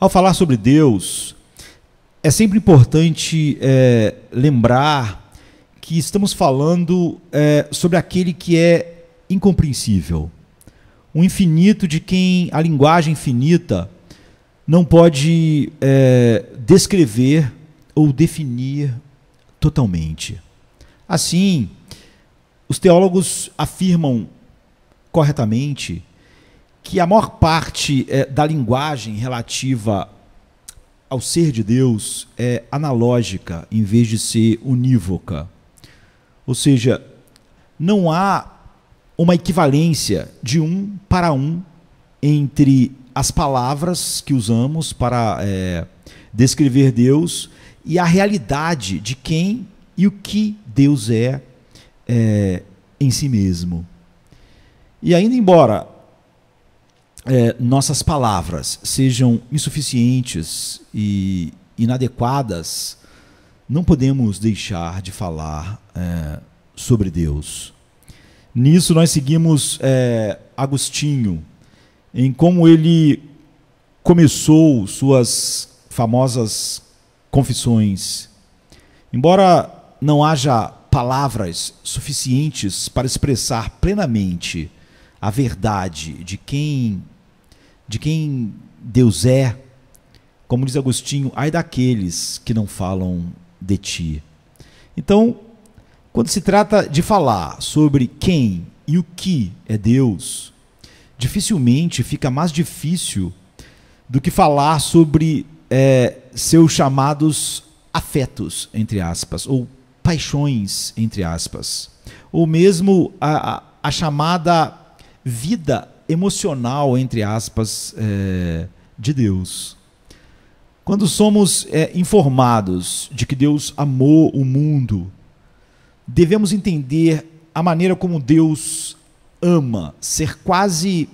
Ao falar sobre Deus, é sempre importante é, lembrar que estamos falando é, sobre aquele que é incompreensível, o infinito de quem a linguagem finita não pode é, descrever ou definir totalmente. Assim, os teólogos afirmam corretamente que a maior parte é, da linguagem relativa ao ser de Deus é analógica em vez de ser unívoca. Ou seja, não há uma equivalência de um para um entre as palavras que usamos para é, descrever Deus e a realidade de quem e o que Deus é, é em si mesmo. E ainda embora é, nossas palavras sejam insuficientes e inadequadas, não podemos deixar de falar é, sobre Deus. Nisso nós seguimos é, Agostinho, em como ele começou suas famosas confissões. Embora não haja palavras suficientes para expressar plenamente a verdade de quem de quem Deus é. Como diz Agostinho, ai daqueles que não falam de ti. Então, quando se trata de falar sobre quem e o que é Deus, dificilmente fica mais difícil do que falar sobre é, seus chamados afetos, entre aspas, ou paixões, entre aspas, ou mesmo a, a, a chamada vida emocional, entre aspas, é, de Deus. Quando somos é, informados de que Deus amou o mundo, devemos entender a maneira como Deus ama, ser quase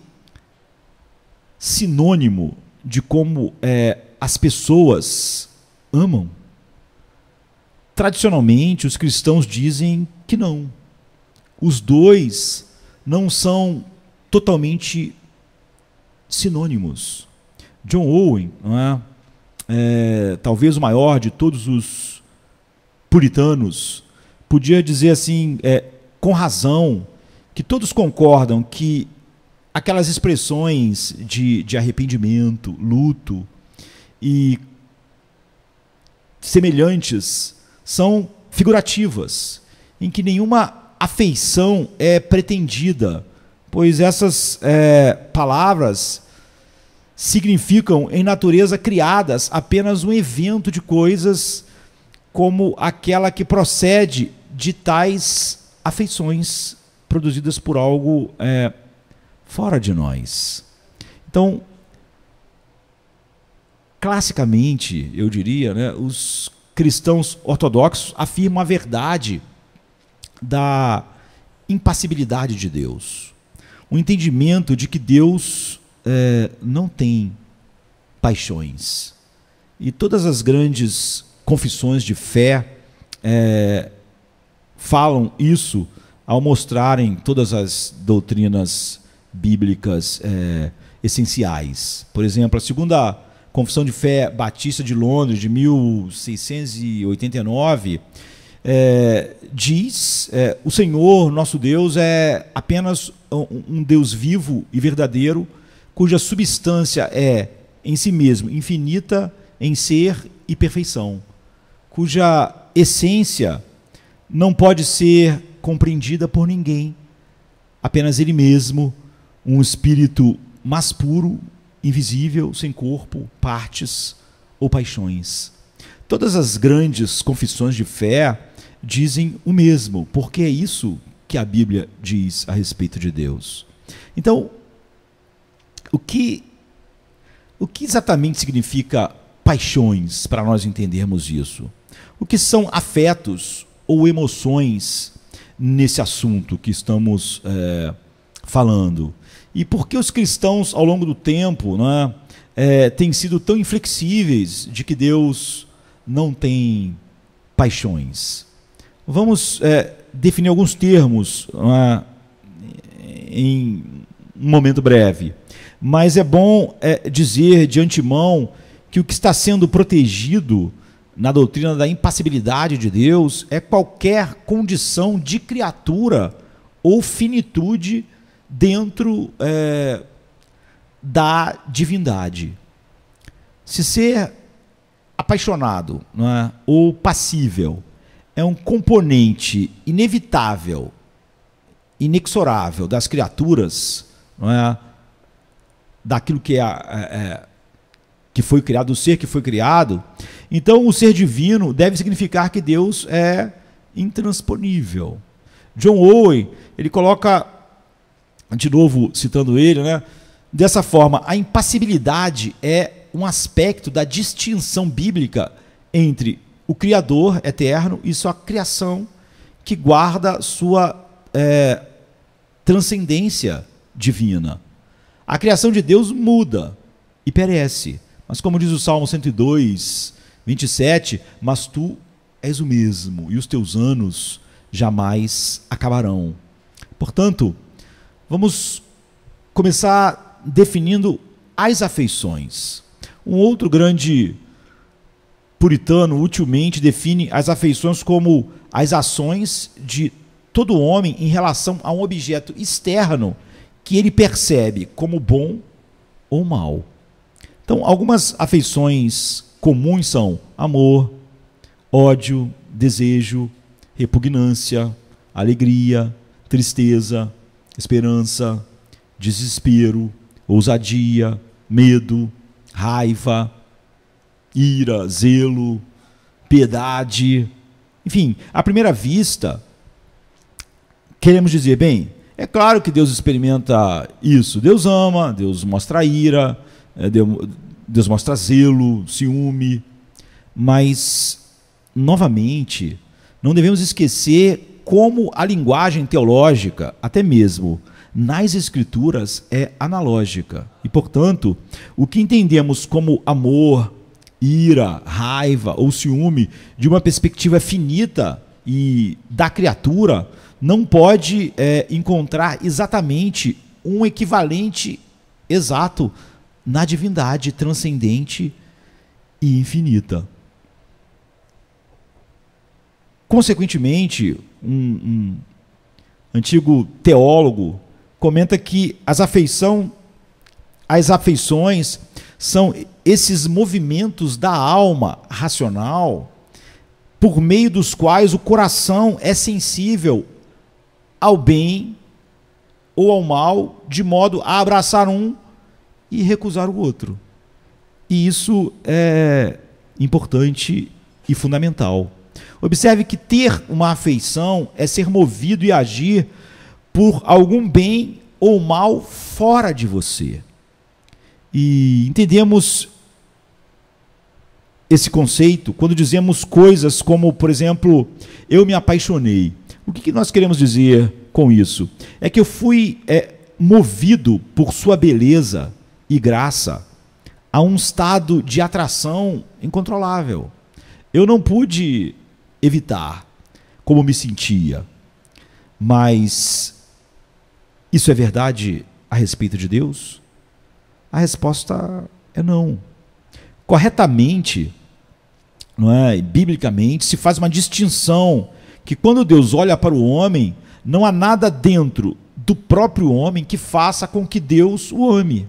sinônimo de como é, as pessoas amam. Tradicionalmente, os cristãos dizem que não. Os dois não são totalmente sinônimos. John Owen, é? É, talvez o maior de todos os puritanos, podia dizer assim, é, com razão, que todos concordam que aquelas expressões de, de arrependimento, luto e semelhantes são figurativas, em que nenhuma afeição é pretendida pois essas é, palavras significam, em natureza criadas, apenas um evento de coisas como aquela que procede de tais afeições produzidas por algo é, fora de nós. Então, classicamente, eu diria, né, os cristãos ortodoxos afirmam a verdade da impassibilidade de Deus o entendimento de que Deus é, não tem paixões. E todas as grandes confissões de fé é, falam isso ao mostrarem todas as doutrinas bíblicas é, essenciais. Por exemplo, a segunda confissão de fé batista de Londres, de 1689, é, diz: é, o Senhor nosso Deus é apenas um Deus vivo e verdadeiro, cuja substância é em si mesmo infinita em ser e perfeição, cuja essência não pode ser compreendida por ninguém, apenas ele mesmo, um espírito mais puro, invisível, sem corpo, partes ou paixões. Todas as grandes confissões de fé dizem o mesmo, porque é isso que a Bíblia diz a respeito de Deus. Então, o que, o que exatamente significa paixões para nós entendermos isso? O que são afetos ou emoções nesse assunto que estamos é, falando? E por que os cristãos, ao longo do tempo, né, é, eh, têm sido tão inflexíveis de que Deus não tem paixões? Vamos é, definir alguns termos uh, em um momento breve. Mas é bom é, dizer de antemão que o que está sendo protegido na doutrina da impassibilidade de Deus é qualquer condição de criatura ou finitude dentro é, da divindade. Se ser apaixonado é, ou passível é um componente inevitável, inexorável das criaturas, não é? daquilo que, é, é, é, que foi criado, do ser que foi criado. Então, o ser divino deve significar que Deus é intransponível. John Owen, ele coloca, de novo citando ele, né? Dessa forma, a impassibilidade é um aspecto da distinção bíblica entre o Criador eterno e sua criação que guarda sua é, transcendência divina. A criação de Deus muda e perece. Mas como diz o Salmo 102, 27, mas tu és o mesmo e os teus anos jamais acabarão. Portanto, vamos começar definindo as afeições. Um outro grande puritano utilmente define as afeições como as ações de todo homem em relação a um objeto externo que ele percebe como bom ou mal. Então, algumas afeições comuns são amor, ódio, desejo, repugnância, alegria, tristeza, esperança, desespero, ousadia, medo, raiva, ira, zelo, piedade. Enfim, à primeira vista, queremos dizer, bem, é claro que Deus experimenta isso. Deus ama, Deus mostra ira, eh, Deus mostra zelo, ciúme. Mas, novamente, não devemos esquecer como a linguagem teológica, até mesmo nas Escrituras, é analógica. E, portanto, o que entendemos como amor, ira, raiva ou ciúme de uma perspectiva finita e da criatura, não pode é, encontrar exatamente um equivalente exato na divindade transcendente e infinita. Consequentemente, um, um antigo teólogo comenta que as afeições, as afeições são esses movimentos da alma racional por meio dos quais o coração é sensível ao bem ou ao mal, de modo a abraçar um e recusar o outro. E isso é importante e fundamental. Observe que ter uma afeição é ser movido e agir por algum bem ou mal fora de você. E entendemos esse conceito quando dizemos coisas como, por exemplo, eu me apaixonei. O que, que nós queremos dizer com isso? É que eu fui é, movido por sua beleza e graça a um estado de atração incontrolável. Eu não pude evitar como me sentia, mas isso é verdade a respeito de Deus? A resposta é não. Corretamente, não é? biblicamente, se faz uma distinção que quando Deus olha para o homem, não há nada dentro do próprio homem que faça com que Deus o ame,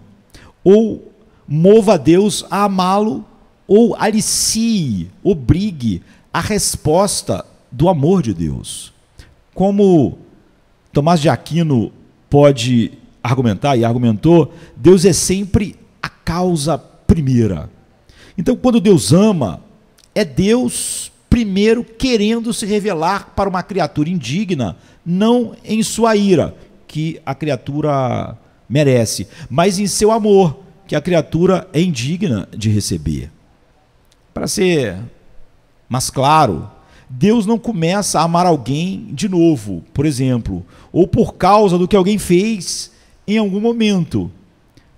ou mova Deus a amá-lo, ou alicie, obrigue a resposta do amor de Deus. Como Tomás de Aquino pode argumentar e argumentou, Deus é sempre a causa primeira. Então, quando Deus ama, é Deus primeiro querendo se revelar para uma criatura indigna, não em sua ira, que a criatura merece, mas em seu amor, que a criatura é indigna de receber. Para ser mais claro, Deus não começa a amar alguém de novo, por exemplo, ou por causa do que alguém fez em algum momento.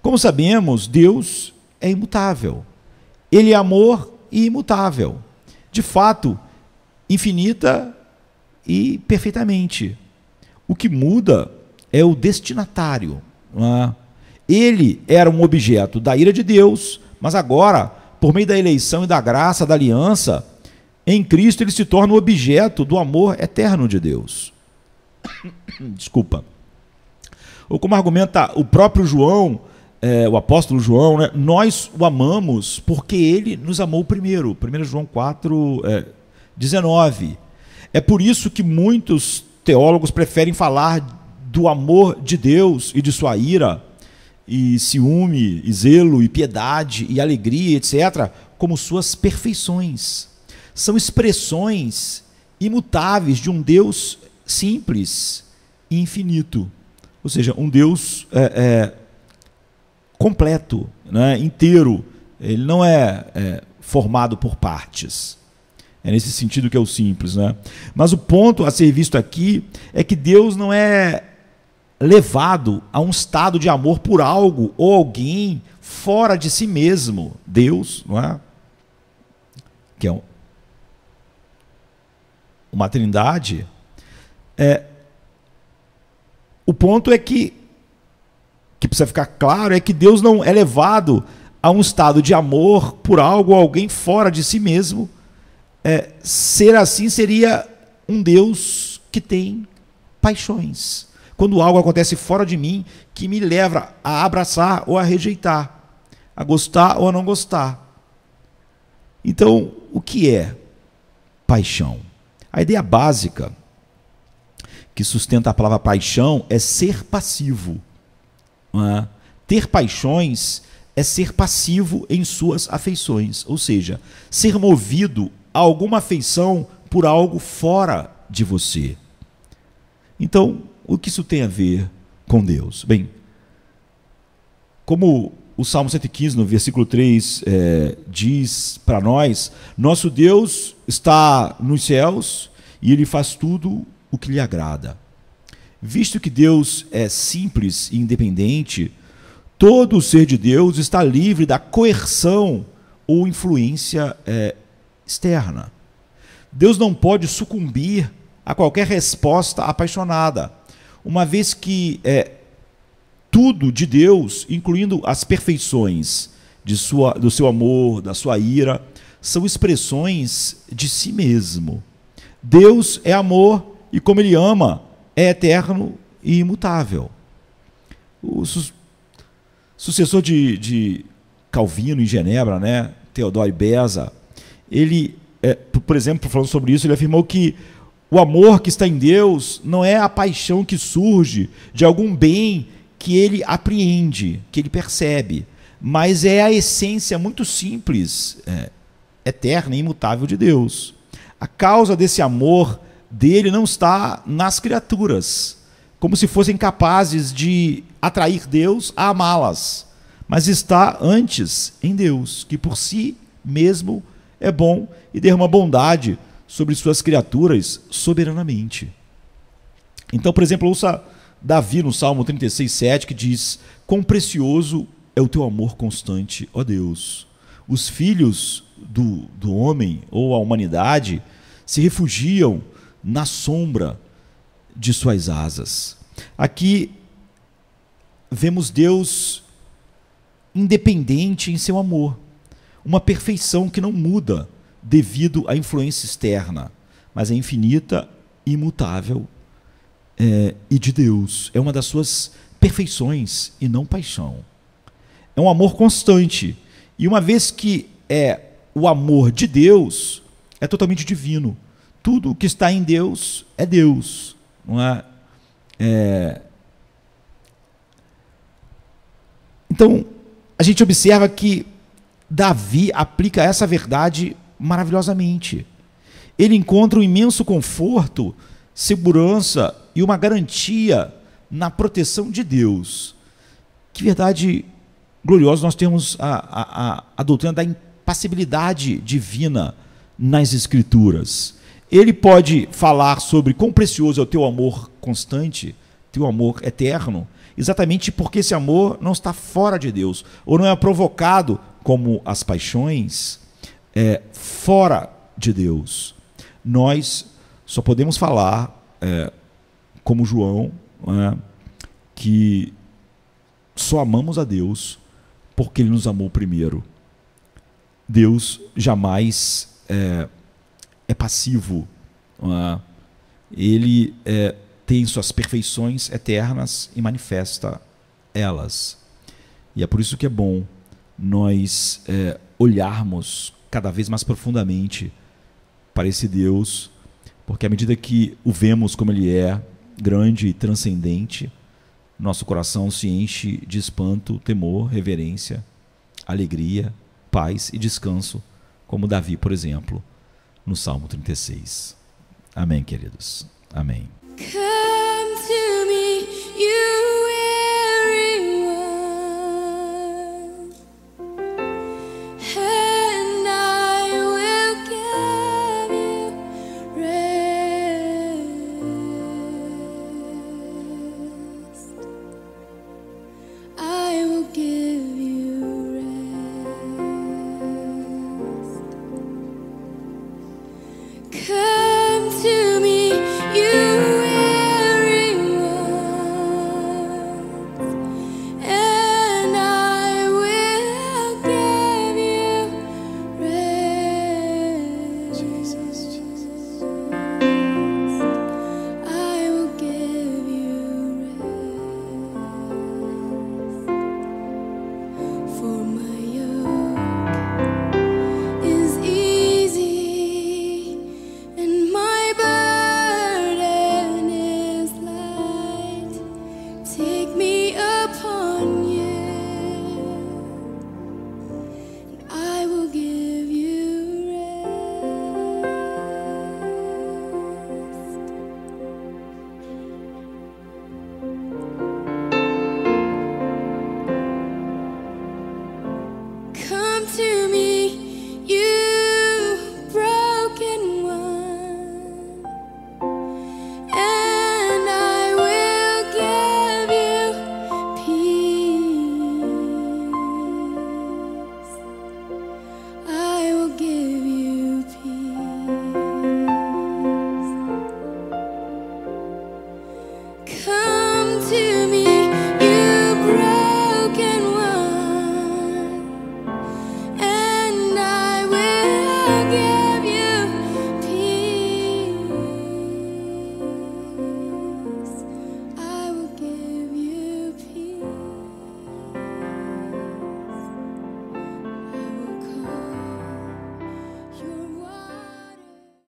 Como sabemos, Deus é imutável. Ele é amor e imutável. De fato, infinita e perfeitamente. O que muda é o destinatário. É? Ele era um objeto da ira de Deus, mas agora, por meio da eleição e da graça da aliança, em Cristo ele se torna o objeto do amor eterno de Deus. Desculpa ou como argumenta o próprio João, é, o apóstolo João, né? nós o amamos porque ele nos amou primeiro. 1 João 4, é, 19. É por isso que muitos teólogos preferem falar do amor de Deus e de sua ira, e ciúme, e zelo, e piedade, e alegria, etc., como suas perfeições. São expressões imutáveis de um Deus simples e infinito. Ou seja, um Deus é, é, completo, né, inteiro. Ele não é, é, formado por partes. É nesse sentido que é o simples. Né? Mas o ponto a ser visto aqui é que Deus não é levado a um estado de amor por algo ou alguém fora de si mesmo. Deus, não é? Que é uma trindade, é, o ponto é que, que precisa ficar claro, é que Deus não é levado a um estado de amor por algo, alguém fora de si mesmo. É, ser assim seria um Deus que tem paixões. Quando algo acontece fora de mim que me leva a abraçar ou a rejeitar, a gostar ou a não gostar. Então, o que é paixão? A ideia básica que sustenta a palavra paixão é ser passivo. É? Ter paixões é ser passivo em suas afeições, ou seja, ser movido a alguma afeição por algo fora de você. Então, o que isso tem a ver com Deus? Bem, como o Salmo 115, no versículo 3, é, eh, diz para nós: Nosso Deus está nos céus e ele faz tudo o que lhe agrada. Visto que Deus é simples e independente, todo o ser de Deus está livre da coerção ou influência é, externa. Deus não pode sucumbir a qualquer resposta apaixonada, uma vez que é, tudo de Deus, incluindo as perfeições de sua, do seu amor, da sua ira, são expressões de si mesmo. Deus é amor e como ele ama, é eterno e imutável. O su sucessor de, de, Calvino em Genebra, né, Theodore Beza, ele, é, por exemplo, falando sobre isso, ele afirmou que o amor que está em Deus não é a paixão que surge de algum bem que ele apreende, que ele percebe, mas é a essência muito simples, é, eterna e imutável de Deus. A causa desse amor dele não está nas criaturas, como se fossem capazes de atrair Deus a amá-las, mas está antes em Deus, que por si mesmo é bom e derrama bondade sobre suas criaturas soberanamente. Então, por exemplo, ouça Davi no Salmo 36, 7, que diz: Quão precioso é o teu amor constante, ó Deus. Os filhos do, do homem ou a humanidade se refugiam na sombra de suas asas. Aqui vemos Deus independente em seu amor, uma perfeição que não muda devido à influência externa, mas é infinita, imutável é, e de Deus. É uma das suas perfeições e não paixão. É um amor constante. E uma vez que é o amor de Deus, é totalmente divino tudo o que está em Deus é Deus, não é? é... Então, a gente observa que Davi aplica essa verdade maravilhosamente. Ele encontra um imenso conforto, segurança e uma garantia na proteção de Deus. Que verdade gloriosa nós temos a, a, a, a doutrina da impassibilidade divina nas Escrituras. Ele pode falar sobre quão precioso é o teu amor constante, teu amor eterno, exatamente porque esse amor não está fora de Deus, ou não é provocado, como as paixões, é, fora de Deus. Nós só podemos falar, é, como João, é, que só amamos a Deus porque Ele nos amou primeiro. Deus jamais. É, é passivo. Uh, ele é, tem suas perfeições eternas e manifesta elas. E é por isso que é bom nós é, olharmos cada vez mais profundamente para esse Deus, porque à medida que o vemos como ele é, grande e transcendente, nosso coração se enche de espanto, temor, reverência, alegria, paz e descanso, como Davi, por exemplo, no Salmo 36. Amém, queridos. Amém.